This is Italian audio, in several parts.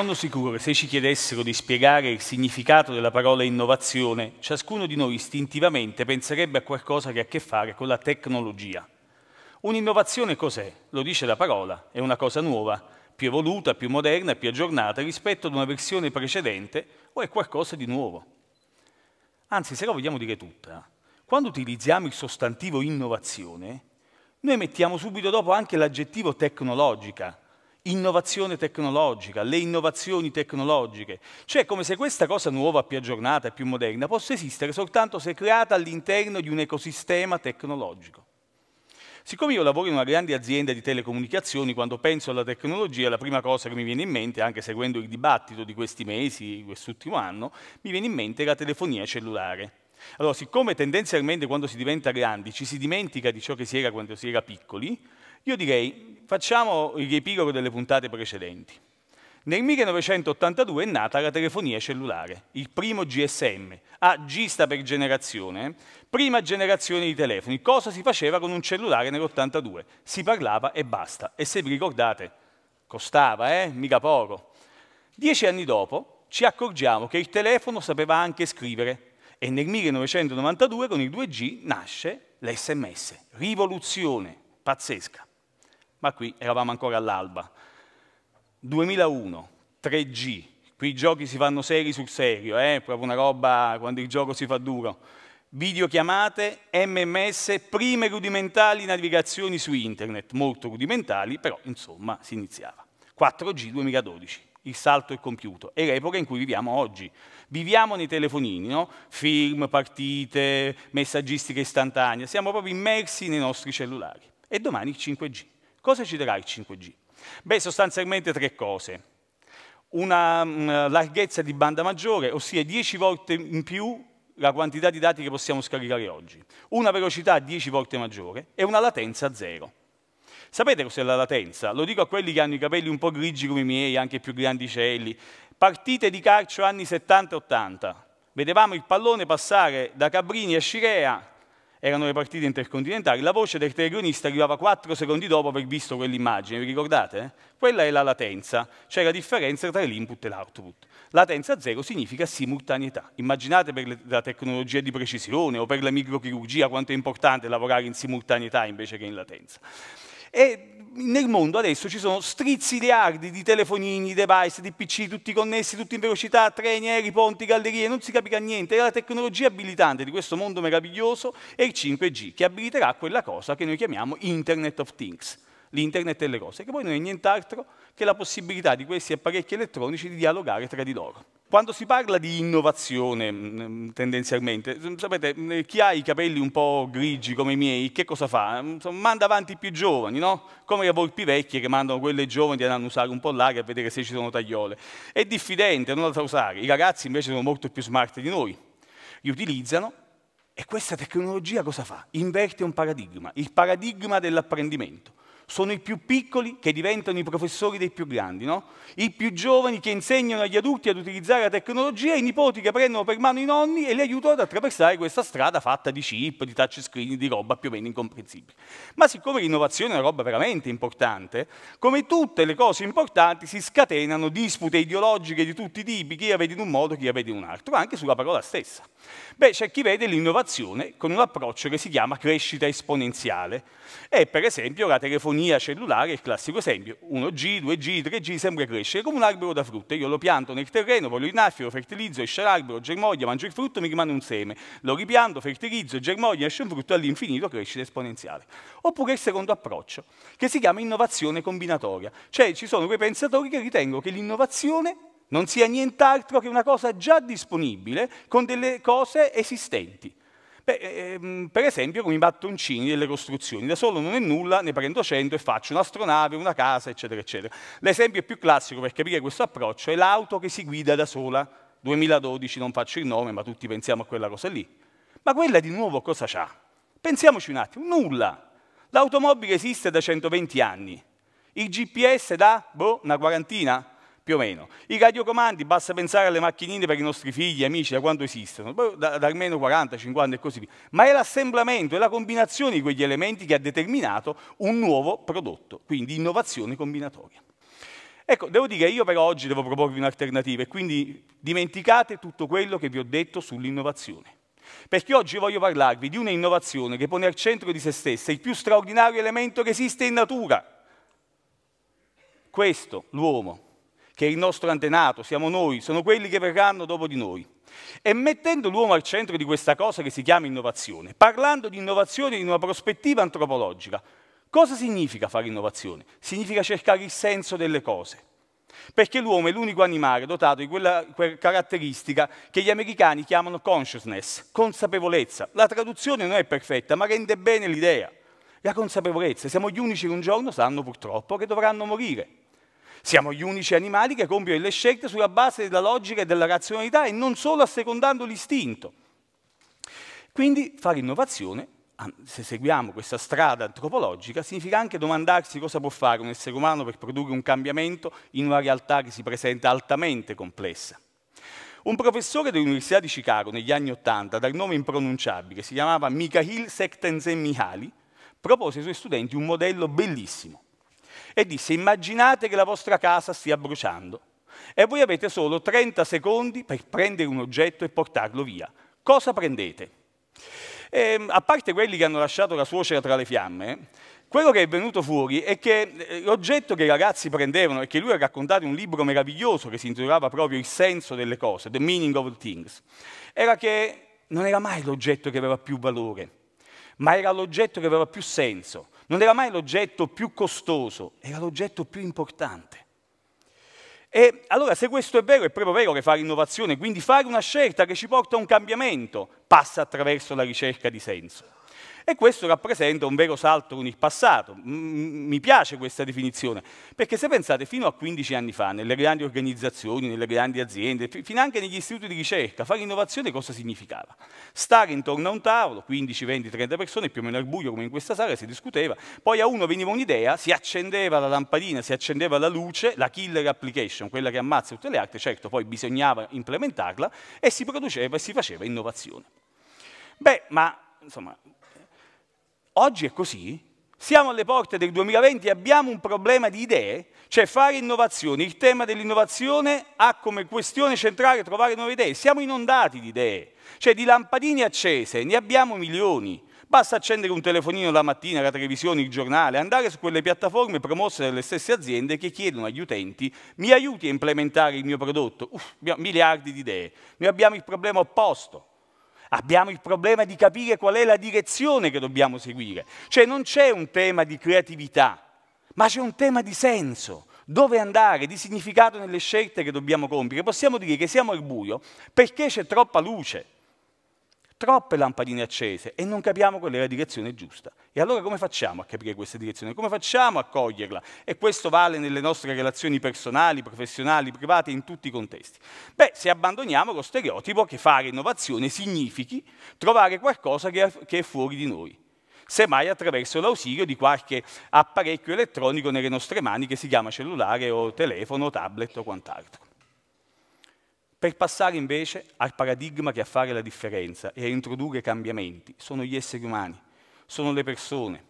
sono sicuro che se ci chiedessero di spiegare il significato della parola innovazione, ciascuno di noi istintivamente penserebbe a qualcosa che ha a che fare con la tecnologia. Un'innovazione cos'è? Lo dice la parola, è una cosa nuova, più evoluta, più moderna, più aggiornata rispetto ad una versione precedente o è qualcosa di nuovo. Anzi, se la vogliamo dire tutta, quando utilizziamo il sostantivo innovazione, noi mettiamo subito dopo anche l'aggettivo tecnologica, innovazione tecnologica, le innovazioni tecnologiche. Cioè come se questa cosa nuova, più aggiornata e più moderna possa esistere soltanto se creata all'interno di un ecosistema tecnologico. Siccome io lavoro in una grande azienda di telecomunicazioni, quando penso alla tecnologia, la prima cosa che mi viene in mente, anche seguendo il dibattito di questi mesi, quest'ultimo anno, mi viene in mente la telefonia cellulare. Allora, siccome tendenzialmente quando si diventa grandi ci si dimentica di ciò che si era quando si era piccoli, io direi Facciamo il riepilogo delle puntate precedenti. Nel 1982 è nata la telefonia cellulare, il primo GSM, a ah, G sta per generazione, prima generazione di telefoni. Cosa si faceva con un cellulare nell'82? Si parlava e basta. E se vi ricordate, costava, eh? Mica poco. Dieci anni dopo ci accorgiamo che il telefono sapeva anche scrivere e nel 1992 con il 2G nasce l'SMS, rivoluzione pazzesca ma qui eravamo ancora all'alba. 2001, 3G, qui i giochi si fanno seri sul serio, è eh? proprio una roba quando il gioco si fa duro. Videochiamate, MMS, prime rudimentali navigazioni su internet, molto rudimentali, però insomma si iniziava. 4G 2012, il salto è compiuto. È l'epoca in cui viviamo oggi. Viviamo nei telefonini, no? film, partite, messaggistica istantanea. Siamo proprio immersi nei nostri cellulari. E domani il 5G. Cosa ci darà il 5G? Beh, sostanzialmente tre cose. Una mm, larghezza di banda maggiore, ossia 10 volte in più la quantità di dati che possiamo scaricare oggi, una velocità 10 volte maggiore e una latenza zero. Sapete cos'è la latenza? Lo dico a quelli che hanno i capelli un po' grigi come i miei, anche più grandicelli. Partite di calcio anni 70-80. Vedevamo il pallone passare da Cabrini a Scirea erano le partite intercontinentali, la voce del telecronista arrivava 4 secondi dopo aver visto quell'immagine, vi ricordate? Quella è la latenza, cioè la differenza tra l'input e l'output. Latenza zero significa simultaneità. Immaginate per la tecnologia di precisione o per la microchirurgia quanto è importante lavorare in simultaneità invece che in latenza. E nel mondo adesso ci sono strizzi di ardi di telefonini, device, di PC, tutti connessi, tutti in velocità, treni, aerei, ponti, gallerie, non si capiva niente. È la tecnologia abilitante di questo mondo meraviglioso è il 5G, che abiliterà quella cosa che noi chiamiamo Internet of Things, l'internet delle cose, che poi non è nient'altro che la possibilità di questi apparecchi elettronici di dialogare tra di loro. Quando si parla di innovazione, mm, mm, tendenzialmente, mm, sapete, chi ha i capelli un po' grigi come i miei, che cosa fa? Manda avanti i più giovani, no? Come le volpi vecchie che mandano quelle giovani ad usare un po' l'aria a vedere se ci sono tagliole. È diffidente, non la sa usare. I ragazzi invece sono molto più smart di noi. Li utilizzano e questa tecnologia cosa fa? Inverte un paradigma, il paradigma dell'apprendimento sono i più piccoli che diventano i professori dei più grandi, no? i più giovani che insegnano agli adulti ad utilizzare la tecnologia, i nipoti che prendono per mano i nonni e li aiutano ad attraversare questa strada fatta di chip, di touchscreen, di roba più o meno incomprensibile. Ma siccome l'innovazione è una roba veramente importante, come tutte le cose importanti si scatenano dispute ideologiche di tutti i tipi, chi la vede in un modo, chi la vede in un altro, anche sulla parola stessa. Beh, c'è chi vede l'innovazione con un approccio che si chiama crescita esponenziale. È per esempio la telefonia telefonia cellulare è il classico esempio, 1G, 2G, 3G, sembra crescere come un albero da frutta, io lo pianto nel terreno, voglio lo lo fertilizzo, esce l'albero, germoglia, mangio il frutto, mi rimane un seme, lo ripianto, fertilizzo, germoglia, esce un frutto, all'infinito crescita esponenziale. Oppure il secondo approccio, che si chiama innovazione combinatoria, cioè ci sono quei pensatori che ritengono che l'innovazione non sia nient'altro che una cosa già disponibile con delle cose esistenti. Beh, eh, ehm, per esempio con i battoncini delle costruzioni, da solo non è nulla, ne prendo 100 e faccio un'astronave, una casa, eccetera, eccetera. L'esempio più classico per capire questo approccio è l'auto che si guida da sola. 2012, non faccio il nome, ma tutti pensiamo a quella cosa lì. Ma quella di nuovo cosa c'ha? Pensiamoci un attimo, nulla. L'automobile esiste da 120 anni, il GPS da, boh, una quarantina, più o meno. I radiocomandi, basta pensare alle macchinine per i nostri figli, amici, da quando esistono, da, da almeno 40, 50 e così via. Ma è l'assemblamento, è la combinazione di quegli elementi che ha determinato un nuovo prodotto, quindi innovazione combinatoria. Ecco, devo dire, io però oggi devo proporvi un'alternativa e quindi dimenticate tutto quello che vi ho detto sull'innovazione. Perché oggi voglio parlarvi di un'innovazione che pone al centro di se stessa il più straordinario elemento che esiste in natura. Questo, l'uomo, che è il nostro antenato, siamo noi, sono quelli che verranno dopo di noi. E mettendo l'uomo al centro di questa cosa che si chiama innovazione, parlando di innovazione in una prospettiva antropologica, cosa significa fare innovazione? Significa cercare il senso delle cose. Perché l'uomo è l'unico animale dotato di quella, quella caratteristica che gli americani chiamano consciousness, consapevolezza. La traduzione non è perfetta, ma rende bene l'idea. La consapevolezza, siamo gli unici che un giorno sanno purtroppo che dovranno morire. Siamo gli unici animali che compiono le scelte sulla base della logica e della razionalità e non solo assecondando l'istinto. Quindi fare innovazione, se seguiamo questa strada antropologica, significa anche domandarsi cosa può fare un essere umano per produrre un cambiamento in una realtà che si presenta altamente complessa. Un professore dell'Università di Chicago negli anni Ottanta, dal nome impronunciabile, si chiamava Mikhail Sektenzen Mihaly, propose ai suoi studenti un modello bellissimo e disse immaginate che la vostra casa stia bruciando e voi avete solo 30 secondi per prendere un oggetto e portarlo via. Cosa prendete? E, ehm, a parte quelli che hanno lasciato la suocera tra le fiamme, quello che è venuto fuori è che eh, l'oggetto che i ragazzi prendevano e che lui ha raccontato in un libro meraviglioso che si intitolava proprio Il senso delle cose, The Meaning of Things, era che non era mai l'oggetto che aveva più valore, ma era l'oggetto che aveva più senso, non era mai l'oggetto più costoso, era l'oggetto più importante. E allora se questo è vero, è proprio vero che fare innovazione, quindi fare una scelta che ci porta a un cambiamento, passa attraverso la ricerca di senso. E questo rappresenta un vero salto con il passato. Mi piace questa definizione, perché se pensate fino a 15 anni fa, nelle grandi organizzazioni, nelle grandi aziende, fino anche negli istituti di ricerca, fare innovazione cosa significava? Stare intorno a un tavolo, 15, 20, 30 persone, più o meno al buio come in questa sala, si discuteva, poi a uno veniva un'idea, si accendeva la lampadina, si accendeva la luce, la killer application, quella che ammazza tutte le altre, certo poi bisognava implementarla e si produceva e si faceva innovazione. Beh, ma insomma, Oggi è così? Siamo alle porte del 2020 e abbiamo un problema di idee, cioè fare innovazioni, Il tema dell'innovazione ha come questione centrale trovare nuove idee. Siamo inondati di idee, cioè di lampadine accese, ne abbiamo milioni. Basta accendere un telefonino la mattina, la televisione, il giornale, andare su quelle piattaforme promosse dalle stesse aziende che chiedono agli utenti mi aiuti a implementare il mio prodotto. Uff, miliardi di idee. Noi abbiamo il problema opposto Abbiamo il problema di capire qual è la direzione che dobbiamo seguire. Cioè non c'è un tema di creatività, ma c'è un tema di senso, dove andare, di significato nelle scelte che dobbiamo compiere. Possiamo dire che siamo al buio perché c'è troppa luce troppe lampadine accese e non capiamo qual è la direzione giusta. E allora come facciamo a capire questa direzione? Come facciamo a coglierla? E questo vale nelle nostre relazioni personali, professionali, private, in tutti i contesti. Beh, se abbandoniamo lo stereotipo che fare innovazione significhi trovare qualcosa che è fuori di noi semmai attraverso l'ausilio di qualche apparecchio elettronico nelle nostre mani che si chiama cellulare o telefono, tablet o quant'altro per passare invece al paradigma che a fare la differenza e a introdurre cambiamenti sono gli esseri umani, sono le persone,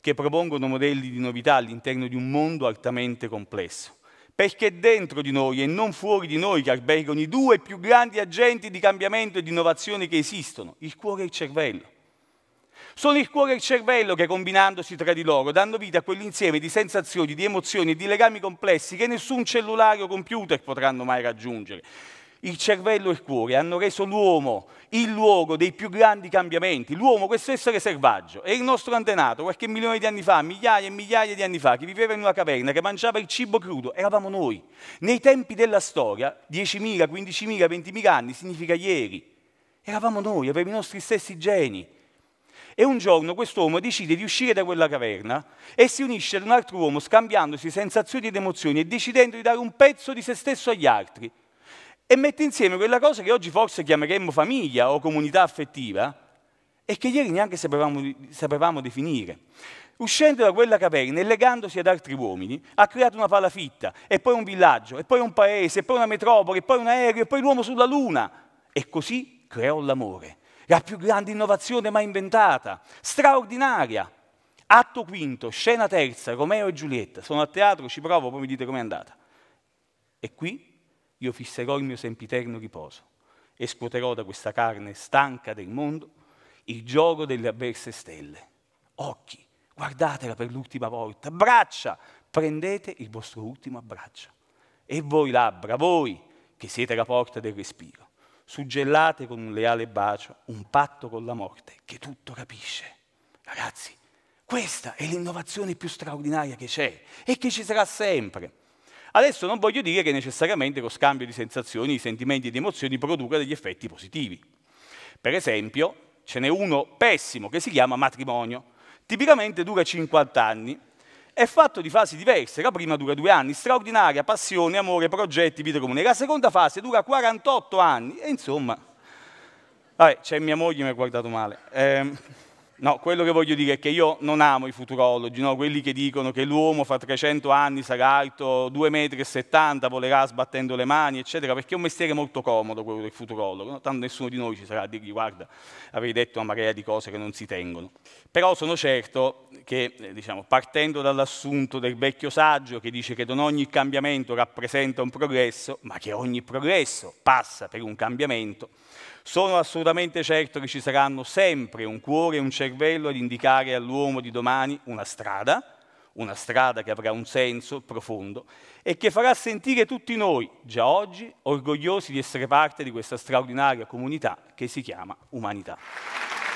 che propongono modelli di novità all'interno di un mondo altamente complesso. Perché è dentro di noi e non fuori di noi che albergano i due più grandi agenti di cambiamento e di innovazione che esistono, il cuore e il cervello. Sono il cuore e il cervello che combinandosi tra di loro danno vita a quell'insieme di sensazioni, di emozioni e di legami complessi che nessun cellulare o computer potranno mai raggiungere. Il cervello e il cuore hanno reso l'uomo il luogo dei più grandi cambiamenti. L'uomo, questo essere selvaggio, è il nostro antenato qualche milione di anni fa, migliaia e migliaia di anni fa, che viveva in una caverna, che mangiava il cibo crudo, eravamo noi. Nei tempi della storia, 10.000, 15.000, 20.000 anni significa ieri. Eravamo noi, avevamo i nostri stessi geni. E un giorno quest'uomo decide di uscire da quella caverna e si unisce ad un altro uomo scambiandosi sensazioni ed emozioni e decidendo di dare un pezzo di se stesso agli altri. E mette insieme quella cosa che oggi forse chiameremmo famiglia o comunità affettiva e che ieri neanche sapevamo, sapevamo definire. Uscendo da quella caverna e legandosi ad altri uomini, ha creato una palafitta, e poi un villaggio, e poi un paese, e poi una metropoli, e poi un aereo, e poi l'uomo sulla luna. E così creò l'amore la più grande innovazione mai inventata, straordinaria. Atto quinto, scena terza, Romeo e Giulietta, sono a teatro, ci provo, poi mi dite com'è andata. E qui io fisserò il mio sempiterno riposo e scuoterò da questa carne stanca del mondo il gioco delle avverse stelle. Occhi, guardatela per l'ultima volta, braccia, prendete il vostro ultimo abbraccio. E voi labbra, voi che siete la porta del respiro suggellate con un leale bacio un patto con la morte che tutto capisce. Ragazzi, questa è l'innovazione più straordinaria che c'è e che ci sarà sempre. Adesso non voglio dire che necessariamente lo scambio di sensazioni, di sentimenti e di emozioni produca degli effetti positivi. Per esempio, ce n'è uno pessimo che si chiama matrimonio. Tipicamente dura 50 anni è fatto di fasi diverse. La prima dura due anni, straordinaria, passione, amore, progetti, vita comune. La seconda fase dura 48 anni e insomma... Vabbè, c'è mia moglie mi ha guardato male. Eh, No, quello che voglio dire è che io non amo i futurologi, no? quelli che dicono che l'uomo fra 300 anni sarà alto 2,70 m, volerà sbattendo le mani, eccetera, perché è un mestiere molto comodo quello del futurologo, no? tanto nessuno di noi ci sarà a dirgli guarda, avrei detto una marea di cose che non si tengono. Però sono certo che, eh, diciamo, partendo dall'assunto del vecchio saggio che dice che non ogni cambiamento rappresenta un progresso, ma che ogni progresso passa per un cambiamento, sono assolutamente certo che ci saranno sempre un cuore e un cervello ad indicare all'uomo di domani una strada, una strada che avrà un senso profondo e che farà sentire tutti noi, già oggi, orgogliosi di essere parte di questa straordinaria comunità che si chiama umanità.